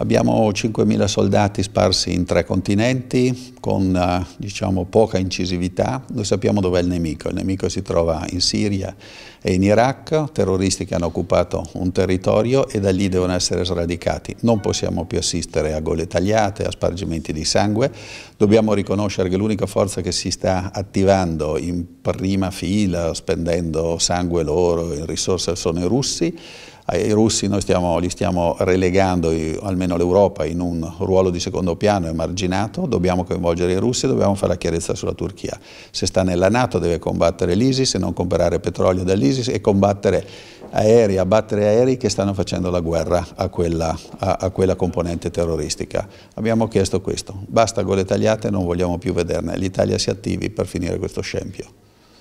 Abbiamo 5.000 soldati sparsi in tre continenti con eh, diciamo, poca incisività. Noi sappiamo dov'è il nemico. Il nemico si trova in Siria e in Iraq, terroristi che hanno occupato un territorio e da lì devono essere sradicati. Non possiamo più assistere a gole tagliate, a spargimenti di sangue. Dobbiamo riconoscere che l'unica forza che si sta attivando in prima fila, spendendo sangue loro, e risorse, sono i russi ai russi noi stiamo, li stiamo relegando, almeno l'Europa, in un ruolo di secondo piano emarginato, dobbiamo coinvolgere i russi, e dobbiamo fare la chiarezza sulla Turchia. Se sta nella Nato deve combattere l'ISIS e non comprare petrolio dall'ISIS e combattere aerei, abbattere aerei che stanno facendo la guerra a quella, a, a quella, componente terroristica. Abbiamo chiesto questo, basta gole tagliate, non vogliamo più vederne, l'Italia si attivi per finire questo scempio.